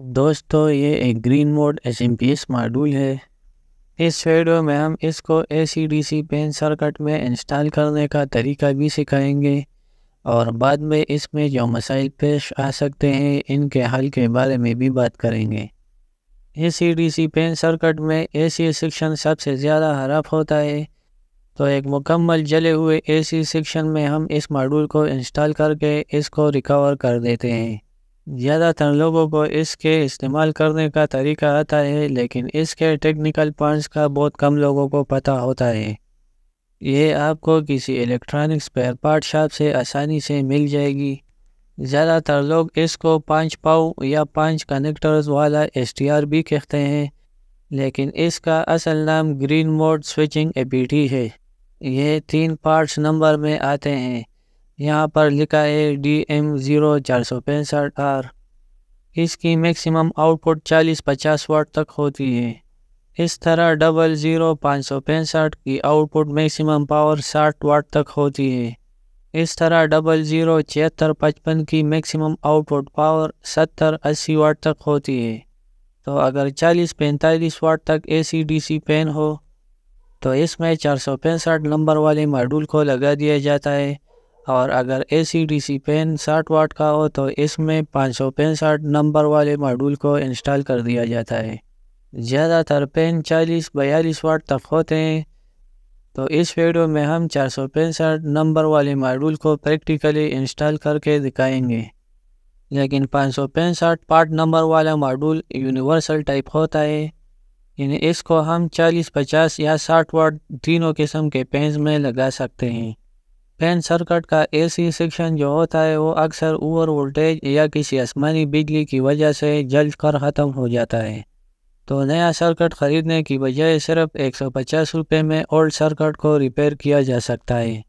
दोस्तों ये एक green mode S M P S module है इस वीडियो में हम इसको A C D C pen circuit में इंस्टॉल करने का तरीका भी सिखाएंगे और बाद में इसमें जो मसाइल पेश आ सकते हैं इनके हल के बारे में भी बात करेंगे A C D C pen circuit में ए सी सेक्शन सबसे ज़्यादा हराफ होता है तो एक मुकम्मल जले हुए ए सी सेक्शन में हम इस मॉड्यूल को इंस्टॉल करके इसको रिकवर कर देते हैं ज़्यादातर लोगों को इसके इस्तेमाल करने का तरीका आता है लेकिन इसके टेक्निकल पॉइंट्स का बहुत कम लोगों को पता होता है ये आपको किसी इलेक्ट्रॉनिक स्पेयर पार्ट शॉप से आसानी से मिल जाएगी ज़्यादातर लोग इसको पाँच पाओ या पाँच कनेक्टर्स वाला एस भी कहते हैं लेकिन इसका असल नाम ग्रीन मोड स्विचिंग एपीटी है ये तीन पार्ट्स नंबर में आते हैं यहाँ पर लिखा है डी एम ज़ीरो चार सौ पैंसठ आर इसकी मैक्सिमम आउटपुट चालीस पचास वाट तक होती है इस तरह डबल ज़ीरो पाँच सौ पैंसठ की आउटपुट मैक्सिमम पावर साठ वाट तक होती है इस तरह डबल ज़ीरो छिहत्तर पचपन की मैक्सिमम आउटपुट पावर सत्तर अस्सी वाट तक होती है तो अगर चालीस पैंतालीस वाट तक एसी डीसी पेन हो तो इसमें चार सौ पैंसठ नंबर वाले मॉड्यूल को लगा दिया जाता है और अगर ए सी डी सी पेन साठ वाट का हो तो इसमें पाँच सौ पैंसठ नंबर वाले मॉड्यूल को इंस्टॉल कर दिया जाता है ज़्यादातर पेन चालीस बयालीस वाट तक होते हैं तो इस वीडियो में हम चार सौ पैंसठ नंबर वाले मॉड्यूल को प्रैक्टिकली इंस्टॉल करके दिखाएंगे लेकिन पाँच सौ पैंसठ पार्ट नंबर वाला मॉड्यूल यूनिवर्सल टाइप होता है यानी इसको हम चालीस पचास या साठ वाट तीनों किस्म के पेन में लगा सकते हैं पेन सर्किट का एसी सेक्शन जो होता है वो अक्सर ओवर वोल्टेज या किसी आसमानी बिजली की वजह से जल कर ख़त्म हो जाता है तो नया सर्किट ख़रीदने की बजाय सिर्फ एक सौ पचास रुपये में ओल्ड सर्किट को रिपेयर किया जा सकता है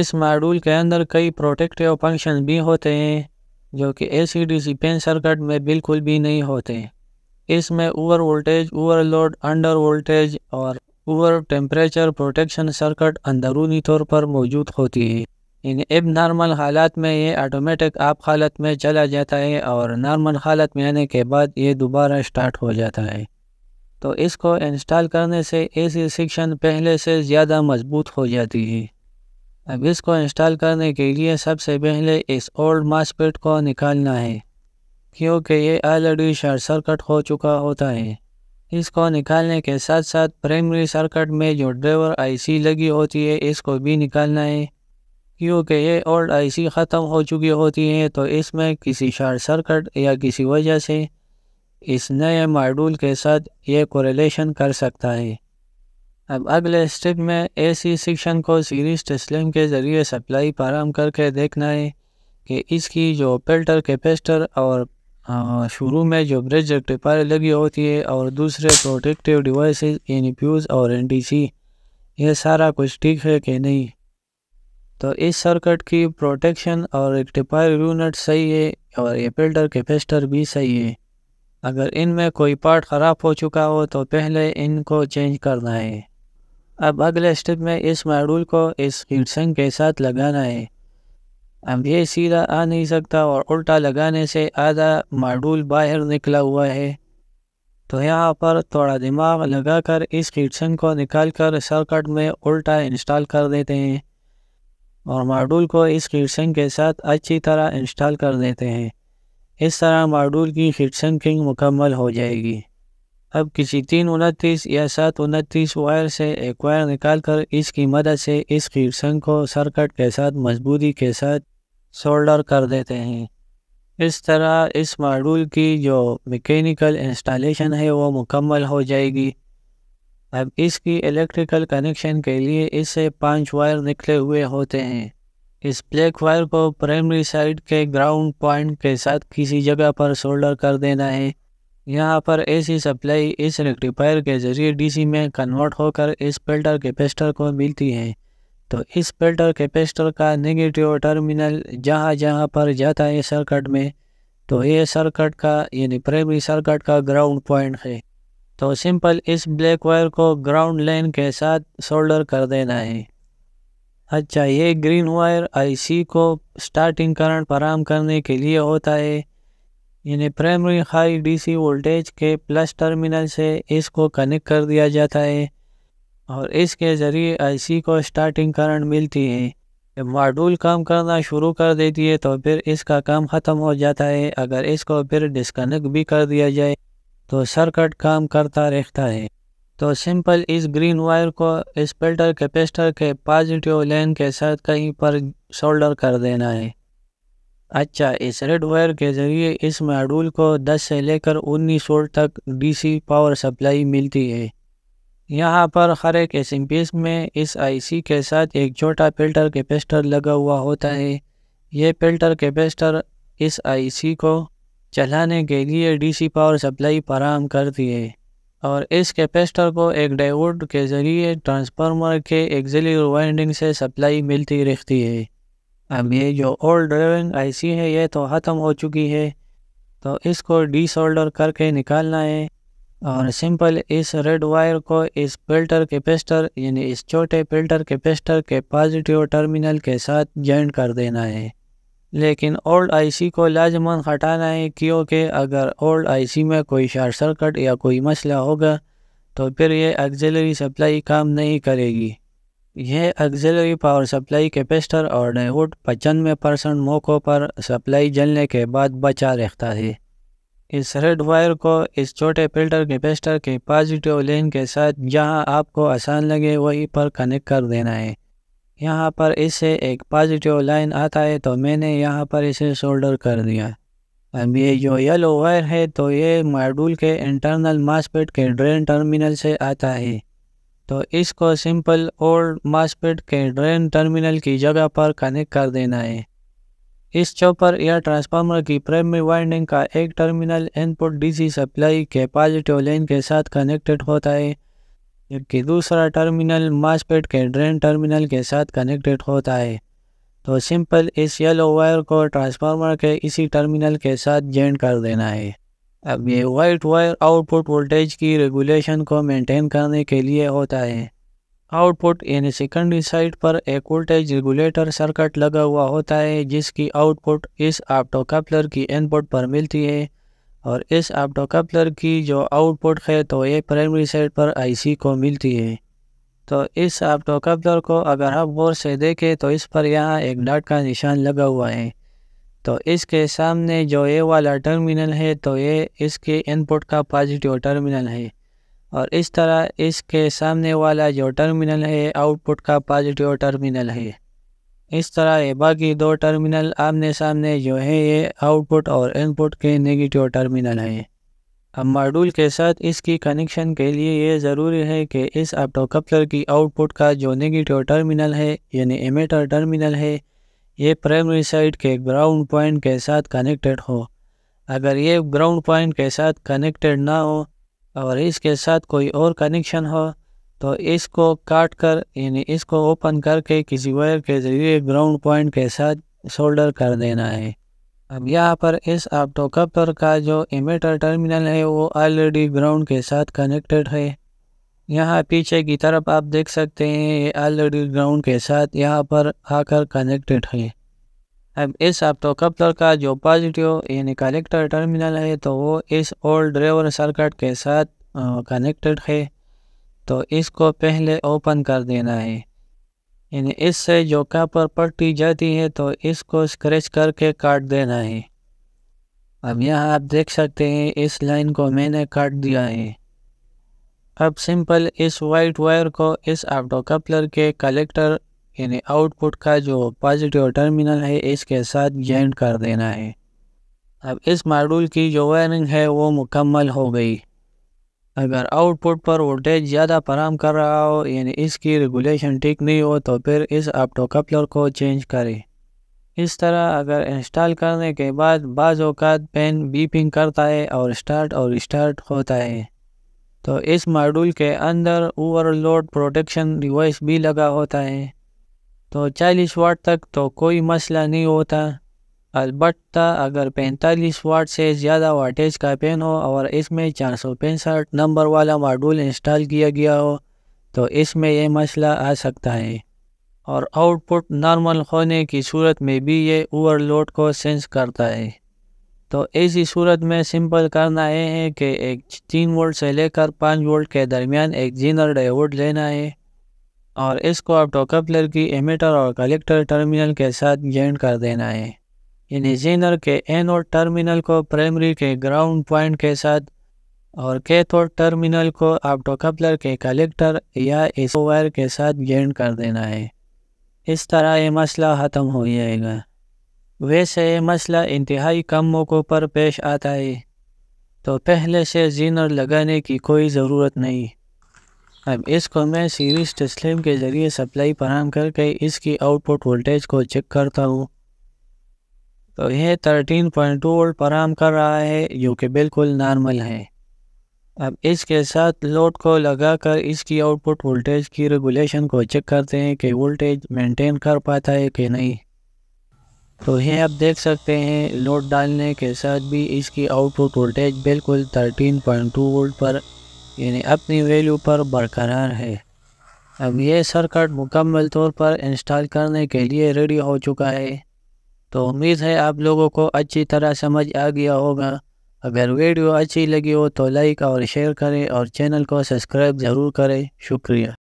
इस मॉड्यूल के अंदर कई प्रोटेक्टिव फंक्शन भी होते हैं जो कि A C D C pen circuit में बिल्कुल भी नहीं होते इसमें over voltage overload under voltage और पुअर टेम्परेचर प्रोटेक्शन सर्कट अंदरूनी तौर पर मौजूद होती है इन एब नॉर्मल हालात में ये ऑटोमेटिक आप हालत में चला जाता है और नॉर्मल हालत में आने के बाद ये दोबारा स्टार्ट हो जाता है तो इसको इंस्टॉल करने से एसी सेक्शन पहले से ज़्यादा मजबूत हो जाती है अब इसको इंस्टॉल करने के लिए सबसे पहले इस ओल्ड मास्पेट को निकालना है क्योंकि ये ऑलरेडी शॉर्ट सर्कट हो चुका होता है इसको निकालने के साथ साथ प्राइमरी सर्किट में जो ड्राइवर आईसी लगी होती है इसको भी निकालना है क्योंकि ये ओल्ड आईसी ख़त्म हो चुकी होती है तो इसमें किसी शॉर्ट सर्किट या किसी वजह से इस नए मॉड्यूल के साथ ये कोरिलेशन कर सकता है अब अगले स्टेप में एसी सेक्शन को सीरीज टेस्लिम के ज़रिए सप्लाई फराम करके देखना है कि इसकी जो फिल्टर कैपेसिटर और शुरू में जो ब्रिज टिपारे लगी होती है और दूसरे प्रोटेक्टिव डिवाइस यानी प्यूज और एनटीसी यह सारा कुछ ठीक है कि नहीं तो इस सर्किट की प्रोटेक्शन और टिपायर यूनिट सही है और ये फिल्टर कैपेसिटर भी सही है अगर इनमें कोई पार्ट ख़राब हो चुका हो तो पहले इनको चेंज करना है अब अगले स्टेप में इस मॉड्यूल को इस हीटसिंग के साथ लगाना है अब ये सीधा आ नहीं सकता और उल्टा लगाने से आधा माडूल बाहर निकला हुआ है तो यहाँ पर थोड़ा दिमाग लगाकर इस किटसन को निकाल कर सर्कट में उल्टा इंस्टॉल कर देते हैं और माडूल को इस किटसन के साथ अच्छी तरह इंस्टॉल कर देते हैं इस तरह माडूल की किटसन किंग मुकम्मल हो जाएगी अब किसी तीन उनतीस या सात उनतीस वायर से एक वायर निकाल कर इसकी मदद से इस खीरसंग को सर्कट के साथ मजबूती के साथ सोल्डर कर देते हैं इस तरह इस मॉड्यूल की जो मैकेनिकल इंस्टॉलेशन है वो मुकम्मल हो जाएगी अब इसकी इलेक्ट्रिकल कनेक्शन के लिए इससे पांच वायर निकले हुए होते हैं इस ब्लैक वायर को प्राइमरी साइड के ग्राउंड पॉइंट के साथ किसी जगह पर सोल्डर कर देना है यहाँ पर एसी सप्लाई इस रेक्टिफायर के जरिए डीसी में कन्वर्ट होकर इस फिल्टर कैपेसिटर को मिलती है तो इस फिल्टर कैपेसिटर का नेगेटिव टर्मिनल जहाँ जहाँ पर जाता है सर्किट में तो ये सर्किट का यानी प्राइमरी सर्किट का ग्राउंड पॉइंट है तो सिंपल इस ब्लैक वायर को ग्राउंड लाइन के साथ सोल्डर कर देना है अच्छा ये ग्रीन वायर आईसी को स्टार्टिंग करंट फराम करने के लिए होता है यानी प्राइमरी हाई डीसी वोल्टेज के प्लस टर्मिनल से इसको कनेक्ट कर दिया जाता है और इसके ज़रिए आईसी को स्टार्टिंग करंट मिलती है जब मॉड्यूल काम करना शुरू कर देती है तो फिर इसका काम ख़त्म हो जाता है अगर इसको फिर डिस्कनेक्ट भी कर दिया जाए तो सर्कट काम करता रहता है तो सिंपल इस ग्रीन वायर को इस फिल्टर कैपेसिटर के पॉजिटिव लाइन के साथ कहीं पर सोल्डर कर देना है अच्छा इस रेड वायर के ज़रिए इस मॉड्यूल को 10 से लेकर 19 वोल्ट तक डीसी पावर सप्लाई मिलती है यहाँ पर हर एक एस में इस आईसी के साथ एक छोटा फिल्टर कैपेसिटर लगा हुआ होता है ये फिल्टर कैपेसिटर इस आईसी को चलाने के लिए डीसी पावर सप्लाई फराम करती है और इस कैपेसिटर को एक डायोड के ज़रिए ट्रांसफार्मर के एक्जिलरी वाइंडिंग से सप्लाई मिलती रहती है अब ये जो ओल्ड ड्राइविंग आईसी है ये तो ख़त्म हो चुकी है तो इसको डिसोल्डर करके निकालना है और सिंपल इस रेड वायर को इस फिल्टर कैपेसिटर यानी इस छोटे फिल्टर कैपेसिटर के पॉजिटिव टर्मिनल के साथ जॉइंट कर देना है लेकिन ओल्ड आईसी को लाजमन हटाना है क्योंकि अगर ओल्ड आईसी में कोई शार्ट सर्किट या कोई मसला होगा तो फिर ये ऑक्सिलरी सप्लाई काम नहीं करेगी यह ऑक्सिलरी पावर सप्लाई कैपेसिटर और डायोड पचानवे परसेंट मौक़ों पर सप्लाई जलने के बाद बचा रखता है इस रेड वायर को इस छोटे फिल्टर कैपेसिटर के पॉजिटिव लेन के साथ जहां आपको आसान लगे वहीं पर कनेक्ट कर देना है यहां पर इसे एक पॉजिटिव लाइन आता है तो मैंने यहां पर इसे शोल्डर कर दिया अब ये जो येलो वायर है तो ये मॉड्यूल के इंटरनल मास्पेट के ड्रेन टर्मिनल से आता है तो इसको सिंपल और मास्पेट के ड्रेन टर्मिनल की जगह पर कनेक्ट कर देना है इस चौपर या ट्रांसफार्मर की प्राइमरी वाइंडिंग का एक टर्मिनल इनपुट डीसी सप्लाई के पॉजिटिव लाइन के साथ कनेक्टेड होता है जबकि दूसरा टर्मिनल मास्पेट के ड्रेन टर्मिनल के साथ कनेक्टेड होता है तो सिंपल इस येलो वायर को ट्रांसफार्मर के इसी टर्मिनल के साथ जेंड कर देना है अब ये वाइट वायर आउटपुट वोल्टेज की रेगुलेशन को मेंटेन करने के लिए होता है आउटपुट यानी सेकेंडरी साइड पर एक वोल्टेज रेगुलेटर सर्किट लगा हुआ होता है जिसकी आउटपुट इस ऑप्टोकपलर की इनपुट पर मिलती है और इस ऑप्टोकपलर की जो आउटपुट है तो ये प्राइमरी साइड पर आईसी को मिलती है तो इस ऑप्टोकपलर को अगर आप गौर से देखें तो इस पर यहाँ एक डाट का निशान लगा हुआ है तो इसके सामने जो ए वाला टर्मिनल है तो ये इसके इनपुट का पॉजिटिव टर्मिनल है और इस तरह इसके सामने वाला जो टर्मिनल है आउटपुट का पॉजिटिव टर्मिनल है इस तरह ये बाकी दो टर्मिनल आमने सामने जो है ये आउटपुट और इनपुट के नेगेटिव टर्मिनल है अब मॉड्यूल के साथ इसकी कनेक्शन के लिए ये ज़रूरी है कि इस ऑप्टोकपलर की आउटपुट का जो नेगेटिव टर्मिनल है यानी एमेटर टर्मिनल है ये प्राइमरी साइड के ग्राउंड पॉइंट के साथ कनेक्टेड हो अगर ये ग्राउंड पॉइंट के साथ कनेक्टेड ना हो और इसके साथ कोई और कनेक्शन हो तो इसको काट कर यानी इसको ओपन करके किसी वायर के ज़रिए ग्राउंड पॉइंट के साथ सोल्डर कर देना है अब यहाँ पर इस ऑप्टोकप्टर का जो इमेटर टर्मिनल है वो ऑलरेडी ग्राउंड के साथ कनेक्टेड है यहाँ पीछे की तरफ आप देख सकते हैं ये ऑलरेडी ग्राउंड के साथ यहाँ पर आकर कनेक्टेड है अब इस ऑप्टो कपलर का जो पॉजिटिव यानी कलेक्टर टर्मिनल है तो वो इस ओल्ड ड्राइवर सर्किट के साथ कनेक्टेड है तो इसको पहले ओपन कर देना है यानी इससे जो कापर पट्टी जाती है तो इसको स्क्रैच करके काट देना है अब यहाँ आप देख सकते हैं इस लाइन को मैंने काट दिया है अब सिंपल इस वाइट वायर को इस ऑप्टो कपलर के कलेक्टर यानी आउटपुट का जो पॉजिटिव टर्मिनल है इसके साथ जॉइंट कर देना है अब इस मॉड्यूल की जो वायरिंग है वो मुकम्मल हो गई अगर आउटपुट पर वोल्टेज ज़्यादा फराम कर रहा हो यानी इसकी रेगुलेशन ठीक नहीं हो तो फिर इस ऑप्टो कपलर को चेंज करें इस तरह अगर इंस्टॉल करने के बाद बाज़ अवत पेन बीपिंग करता है और स्टार्ट और स्टार्ट होता है तो इस मॉड्यूल के अंदर ओवरलोड प्रोटेक्शन डिवाइस भी लगा होता है तो 40 वाट तक तो कोई मसला नहीं होता अलबत् अगर 45 वाट से ज़्यादा वाटेज का पेन हो और इसमें चार नंबर वाला मॉड्यूल इंस्टॉल किया गया हो तो इसमें यह मसला आ सकता है और आउटपुट नॉर्मल होने की सूरत में भी ये ओवरलोड को सेंस करता है तो ऐसी सूरत में सिंपल करना ये है कि एक तीन वोल्ट से लेकर पाँच वोल्ट के दरमियान एक जीनर डायोड लेना है और इसको आप कपलर की एमिटर और कलेक्टर टर्मिनल के साथ जॉइंट कर देना है यानी जीनर के एनोड टर्मिनल को प्राइमरी के ग्राउंड पॉइंट के साथ और कैथोड टर्मिनल को आप कपलर के कलेक्टर या एसो वायर के साथ जॉइंट कर देना है इस तरह ये मसला ख़त्म हो जाएगा वैसे ये मसला इंतहाई कम मौक़ों पर पेश आता है तो पहले से जीनर लगाने की कोई ज़रूरत नहीं अब इसको मैं सीरीज तस्लीम के ज़रिए सप्लाई फराम करके इसकी आउटपुट वोल्टेज को चेक करता हूँ तो यह थर्टीन पॉइंट टू वोल्ट फराम कर रहा है जो कि बिल्कुल नॉर्मल है अब इसके साथ लोड को लगाकर इसकी आउटपुट वोल्टेज की रेगुलेशन को चेक करते हैं कि वोल्टेज मेंटेन कर पाता है कि नहीं तो ये आप देख सकते हैं लोड डालने के साथ भी इसकी आउटपुट वोल्टेज बिल्कुल 13.2 वोल्ट पर यानी अपनी वैल्यू पर बरकरार है अब यह सर्किट मुकम्मल तौर पर इंस्टॉल करने के लिए रेडी हो चुका है तो उम्मीद है आप लोगों को अच्छी तरह समझ आ गया होगा अगर वीडियो अच्छी लगी हो तो लाइक और शेयर करें और चैनल को सब्सक्राइब ज़रूर करें शुक्रिया